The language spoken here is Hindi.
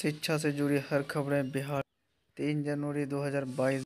शिक्षा से जुड़ी हर खबरें बिहार तीन जनवरी 2022